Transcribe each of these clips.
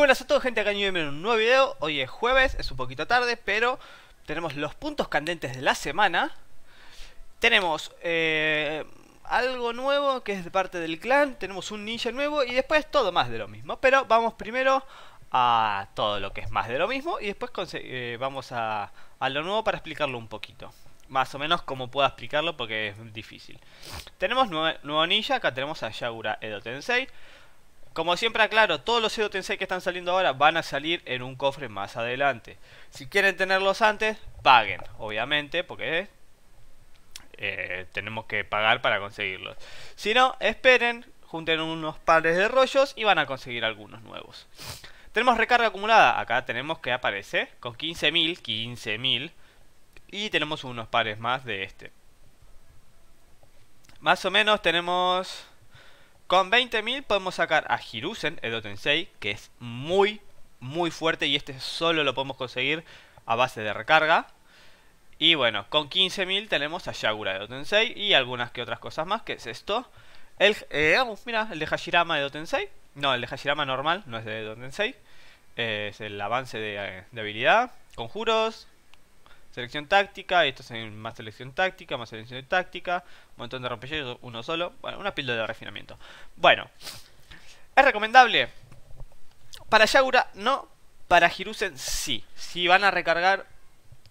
buenas a todos gente, acá en un nuevo video Hoy es jueves, es un poquito tarde, pero tenemos los puntos candentes de la semana Tenemos eh, algo nuevo que es de parte del clan Tenemos un ninja nuevo y después todo más de lo mismo Pero vamos primero a todo lo que es más de lo mismo Y después eh, vamos a, a lo nuevo para explicarlo un poquito más o menos como pueda explicarlo porque es difícil. Tenemos nuevo ninja, acá tenemos a Yagura Edo Tensei. Como siempre aclaro, todos los Edo que están saliendo ahora van a salir en un cofre más adelante. Si quieren tenerlos antes, paguen, obviamente, porque eh, tenemos que pagar para conseguirlos. Si no, esperen, junten unos pares de rollos y van a conseguir algunos nuevos. Tenemos recarga acumulada, acá tenemos que aparece con 15.000, 15.000 y tenemos unos pares más de este. Más o menos tenemos con 20.000 podemos sacar a Hirusen, el Tensei, que es muy, muy fuerte y este solo lo podemos conseguir a base de recarga. Y bueno, con 15.000 tenemos a Shagura de Otensei y algunas que otras cosas más, que es esto. El, eh, ah, mira, el de Hashirama de Otensei. No, el de Hashirama normal, no es de Dotensei. Eh, es el avance de, eh, de habilidad. Conjuros, Selección táctica, esto es más selección táctica, más selección táctica, un montón de rompehielos, uno solo. Bueno, una píldora de refinamiento. Bueno, ¿es recomendable? Para Yagura, no, para Hirusen sí. Si van a recargar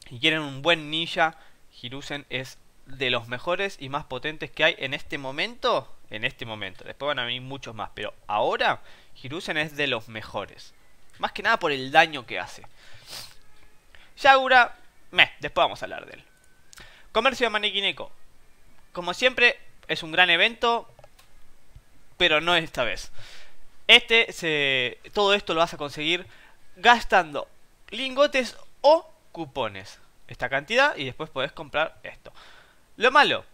y quieren un buen ninja, Hirusen es de los mejores y más potentes que hay en este momento. En este momento, después van a venir muchos más, pero ahora Hirusen es de los mejores. Más que nada por el daño que hace. Yagura Meh, después vamos a hablar de él. Comercio de Manequineco. Como siempre, es un gran evento, pero no esta vez. Este se, todo esto lo vas a conseguir gastando lingotes o cupones. Esta cantidad y después podés comprar esto. Lo malo,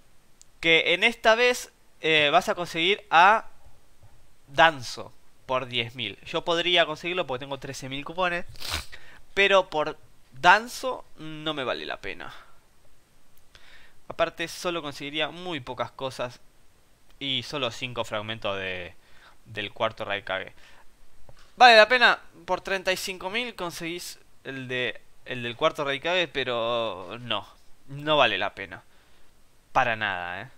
que en esta vez eh, vas a conseguir a Danzo por 10.000. Yo podría conseguirlo porque tengo 13.000 cupones, pero por Danzo no me vale la pena. Aparte solo conseguiría muy pocas cosas y solo 5 fragmentos de, del cuarto Raikage. Vale la pena, por 35.000 conseguís el, de, el del cuarto Raikage, pero no, no vale la pena. Para nada, ¿eh?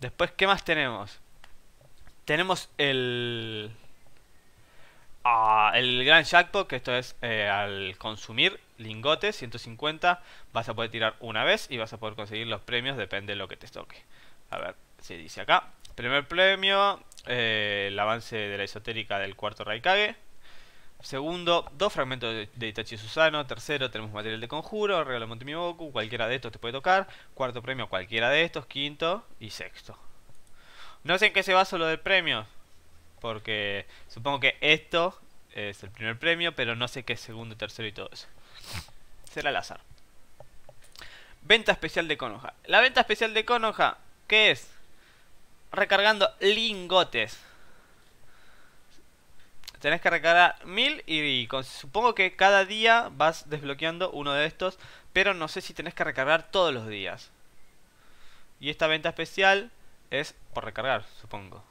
Después, ¿qué más tenemos? Tenemos el el gran jackpot, que esto es eh, al consumir lingotes 150, vas a poder tirar una vez y vas a poder conseguir los premios, depende de lo que te toque. A ver, se dice acá. Primer premio, eh, el avance de la esotérica del cuarto Raikage. Segundo, dos fragmentos de, Itachi Susano. Tercero, tenemos material de conjuro, regalo Montemiboku, cualquiera de estos te puede tocar. Cuarto premio, cualquiera de estos. Quinto y sexto. No sé en qué se basa lo del premio. Porque supongo que esto es el primer premio, pero no sé qué es segundo, tercero y todo eso. Será al azar. Venta especial de Konoha. La venta especial de Konoha, ¿qué es? Recargando lingotes. Tenés que recargar mil y, supongo que cada día vas desbloqueando uno de estos, pero no sé si tenés que recargar todos los días. Y esta venta especial es por recargar, supongo.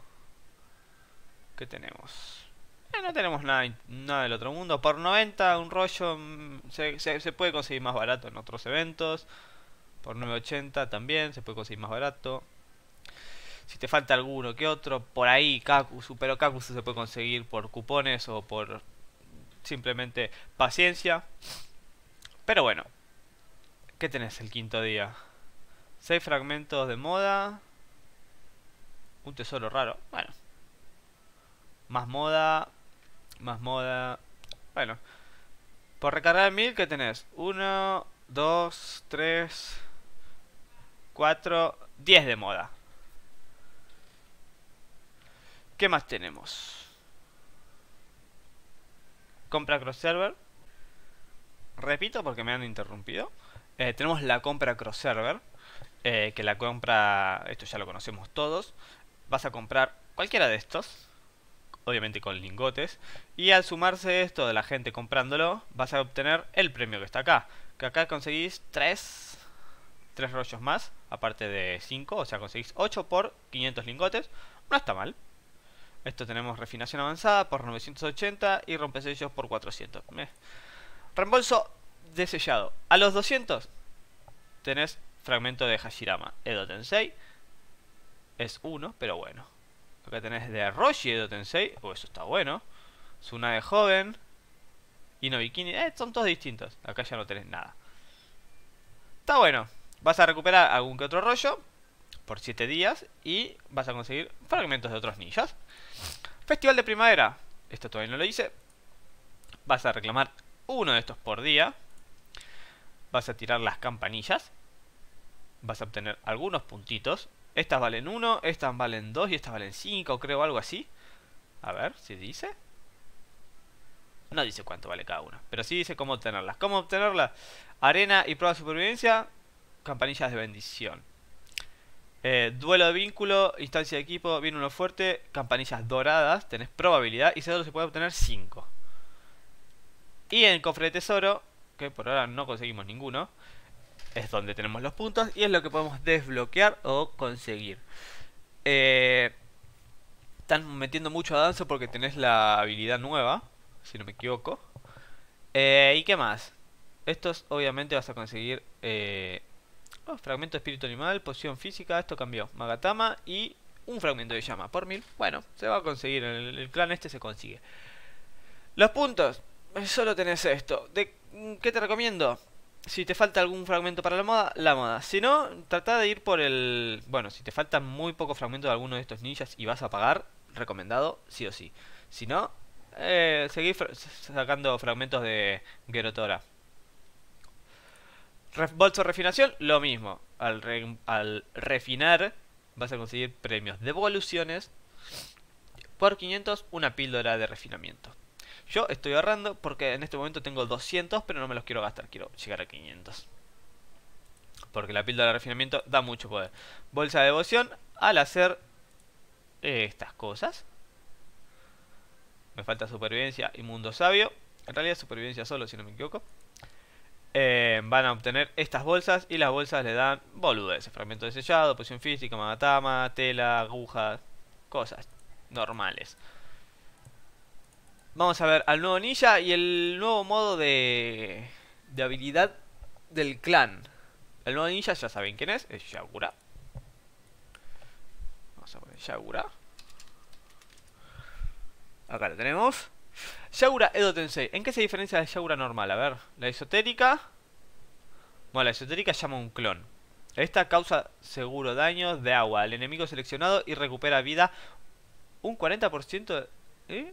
¿Qué tenemos? Eh, no tenemos nada, nada del otro mundo. Por 90, un rollo mm, se, puede conseguir más barato en otros eventos. Por 9.80 también se puede conseguir más barato. Si te falta alguno que otro, por ahí Kaku, Pero Kaku se puede conseguir por cupones o por simplemente paciencia. Pero bueno, ¿qué tenés el quinto día? 6 fragmentos de moda. Un tesoro raro. Bueno, más moda. Más moda. Bueno. Por recargar 1000, ¿qué tenés? 1, 2, 3, 4, 10 de moda. ¿Qué más tenemos? Compra cross-server. Repito porque me han interrumpido. Eh, tenemos la compra cross-server. Eh, que la compra, esto ya lo conocemos todos. Vas a comprar cualquiera de estos obviamente con lingotes. Y al sumarse esto de la gente comprándolo, vas a obtener el premio que está acá. Que acá conseguís 3, tres rollos más, aparte de 5, o sea, conseguís 8 por 500 lingotes. No está mal. Esto tenemos refinación avanzada por 980 y sellos por 400. Reembolso de A los 200 tenés fragmento de Hashirama. Edo Tensei es 1, pero bueno. Acá tenés de Roshi de Tensei. o eso está bueno. Suna de joven. Y no bikini. Eh, son todos distintos. Acá ya no tenés nada. Está bueno. Vas a recuperar algún que otro rollo. Por 7 días. Y vas a conseguir fragmentos de otros ninjas. Festival de primavera. Esto todavía no lo hice. Vas a reclamar uno de estos por día. Vas a tirar las campanillas. Vas a obtener algunos puntitos. Estas valen 1, estas valen 2 y estas valen 5, creo, algo así. A ver, si dice. No dice cuánto vale cada una, pero sí dice cómo obtenerlas. ¿Cómo obtenerlas? Arena y prueba de supervivencia, campanillas de bendición. Eh, duelo de vínculo, instancia de equipo, viene uno fuerte, campanillas doradas, tenés probabilidad y solo se puede obtener 5. Y en cofre de tesoro, que por ahora no conseguimos ninguno, es donde tenemos los puntos y es lo que podemos desbloquear o conseguir. Eh, están metiendo mucho a Danzo porque tenés la habilidad nueva, si no me equivoco. Eh, ¿Y qué más? Estos obviamente vas a conseguir eh, oh, fragmento de espíritu animal, poción física, esto cambió, Magatama y un fragmento de llama por mil. Bueno, se va a conseguir, el, el clan este se consigue. Los puntos, solo tenés esto. Mm, ¿Qué te recomiendo? si te falta algún fragmento para la moda, la moda. Si no, trata de ir por el... Bueno, si te faltan muy pocos fragmentos de alguno de estos ninjas y vas a pagar, recomendado, sí o sí. Si no, eh, seguir sacando fragmentos de Gerotora. bolso de refinación, lo mismo. Al, al refinar vas a conseguir premios Devoluciones Por 500, una píldora de refinamiento. Yo estoy ahorrando porque en este momento tengo 200, pero no me los quiero gastar, quiero llegar a 500. Porque la píldora de refinamiento da mucho poder. Bolsa de devoción, al hacer eh, estas cosas. Me falta supervivencia y mundo sabio. En realidad supervivencia solo, si no me equivoco. Eh, van a obtener estas bolsas y las bolsas le dan boludeces. Fragmento de sellado, posición física, magatama, tela, agujas, cosas normales. Vamos a ver al nuevo ninja y el nuevo modo de, de habilidad del clan. El nuevo ninja ya saben quién es, es Yagura. Vamos a poner Yagura. Acá lo tenemos. Yagura Edo Tensei. ¿En qué se diferencia de Yagura normal? A ver, la esotérica. Bueno, la esotérica llama un clon. Esta causa seguro daño de agua al enemigo seleccionado y recupera vida un 40%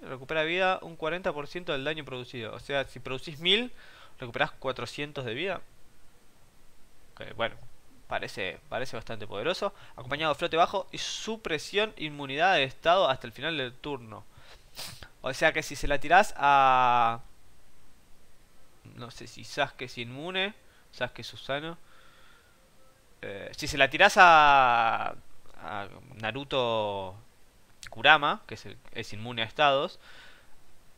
recupera vida un 40% del daño producido. O sea, si producís 1000, recuperás 400 de vida. bueno, parece, parece bastante poderoso. Acompañado de flote bajo y supresión inmunidad de estado hasta el final del turno. O sea que si se la tirás a... No sé si Sasuke es inmune, Sasuke es Susano. Eh, si se la tirás a... a Naruto Kurama, que es, inmune a estados,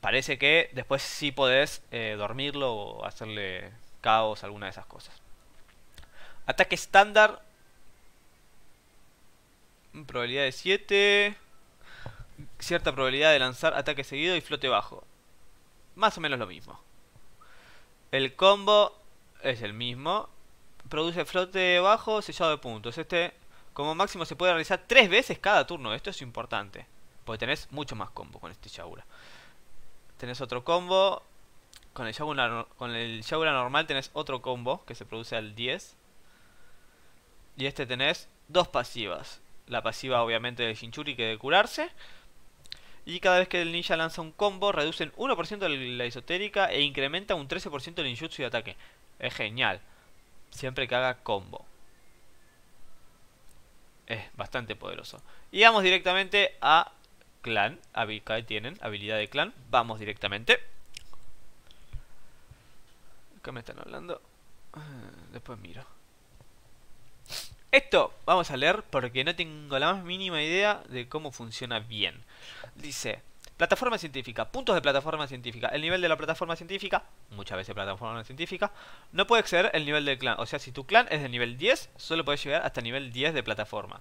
parece que después sí podés eh, dormirlo o hacerle caos, alguna de esas cosas. Ataque estándar. Probabilidad de 7. Cierta probabilidad de lanzar ataque seguido y flote bajo. Más o menos lo mismo. El combo es el mismo. Produce flote bajo, sellado de puntos. Este como máximo se puede realizar tres veces cada turno. Esto es importante. Porque tenés mucho más combo con este Shaura. Tenés otro combo. Con el, Shaura normal tenés otro combo que se produce al 10. Y este tenés dos pasivas. La pasiva obviamente del Shinchuri que de curarse. Y cada vez que el ninja lanza un combo, reducen 1% la esotérica. e incrementa un 13% el ninjutsu de ataque. Es genial. Siempre que haga combo es bastante poderoso. Y vamos directamente a clan. qué tienen habilidad de clan. Vamos directamente. qué me están hablando. Eh, después miro. Esto vamos a leer porque no tengo la más mínima idea de cómo funciona bien. Dice, Plataforma científica, puntos de plataforma científica. El nivel de la plataforma científica, muchas veces plataforma científica, no puede exceder el nivel del clan. O sea, si tu clan es de nivel 10, solo puedes llegar hasta nivel 10 de plataforma.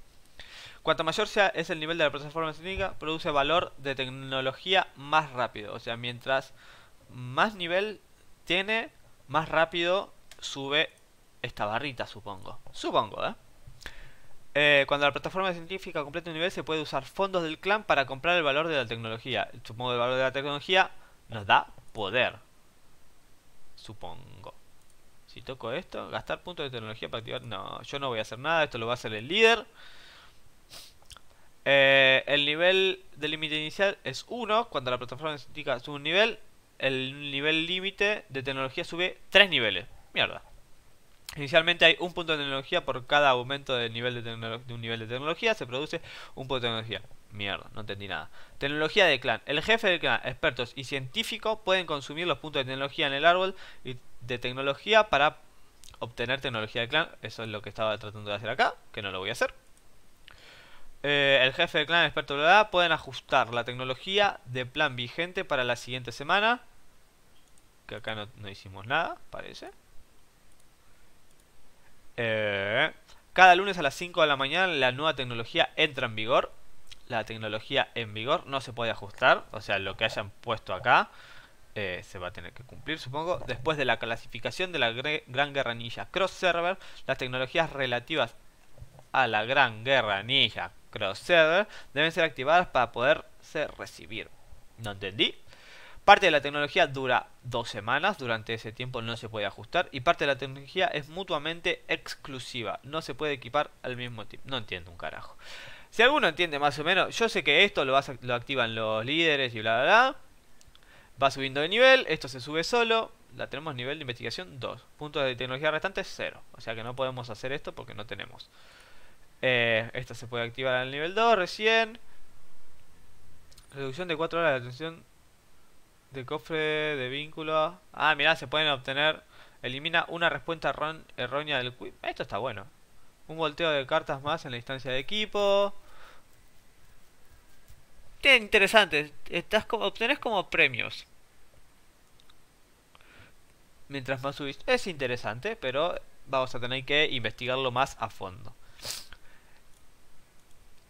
Cuanto mayor sea es el nivel de la plataforma científica, produce valor de tecnología más rápido. O sea, mientras más nivel tiene, más rápido sube esta barrita, supongo. Supongo, ¿eh? Eh, cuando la plataforma científica completa un nivel, se puede usar fondos del clan para comprar el valor de la tecnología. El que el valor de la tecnología nos da poder. Supongo. Si toco esto, gastar puntos de tecnología para activar... No, yo no voy a hacer nada, esto lo va a hacer el líder. Eh, el nivel de límite inicial es 1. Cuando la plataforma científica sube un nivel, el nivel límite de tecnología sube 3 niveles. Mierda. Inicialmente hay un punto de tecnología por cada aumento de, nivel de, de, un nivel de tecnología, se produce un punto de tecnología. Mierda, no entendí nada. Tecnología de clan. El jefe de clan, expertos y científicos pueden consumir los puntos de tecnología en el árbol de tecnología para obtener tecnología de clan. Eso es lo que estaba tratando de hacer acá, que no lo voy a hacer. Eh, el jefe de clan, experto de la pueden ajustar la tecnología de plan vigente para la siguiente semana. Que acá no, no hicimos nada, parece. Eh. cada lunes a las 5 de la mañana la nueva tecnología entra en vigor. La tecnología en vigor no se puede ajustar, o sea, lo que hayan puesto acá eh, se va a tener que cumplir, supongo. Después de la clasificación de la Gran Guerra Ninja Cross Server, las tecnologías relativas a la Gran Guerra Ninja Cross Server deben ser activadas para poderse recibir. No entendí, Parte de la tecnología dura dos semanas, durante ese tiempo no se puede ajustar y parte de la tecnología es mutuamente exclusiva, no se puede equipar al mismo tiempo. No entiendo un carajo. Si alguno entiende más o menos, yo sé que esto lo, activan los líderes y bla bla bla. Va subiendo de nivel, esto se sube solo, la tenemos nivel de investigación 2. Puntos de tecnología restantes 0. O sea que no podemos hacer esto porque no tenemos. Eh, esto se puede activar al nivel 2 recién. Reducción de 4 horas de atención de cofre de vínculo. Ah, mirá, se pueden obtener. Elimina una respuesta errónea del quiz. Esto está bueno. Un volteo de cartas más en la instancia de equipo. Qué interesante. Estás como, obtenés como premios. Mientras más subís. Es interesante, pero vamos a tener que investigarlo más a fondo.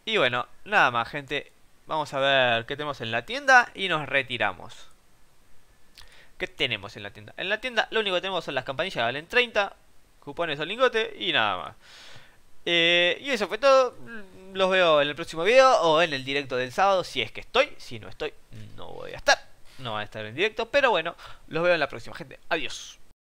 Y bueno, nada más gente. Vamos a ver qué tenemos en la tienda y nos retiramos. ¿Qué tenemos en la tienda? En la tienda lo único que tenemos son las campanillas valen 30, cupones o lingote y nada más. Eh, y eso fue todo. Los veo en el próximo video o en el directo del sábado si es que estoy. Si no estoy, no voy a estar. No va a estar en directo, pero bueno, los veo en la próxima, gente. Adiós.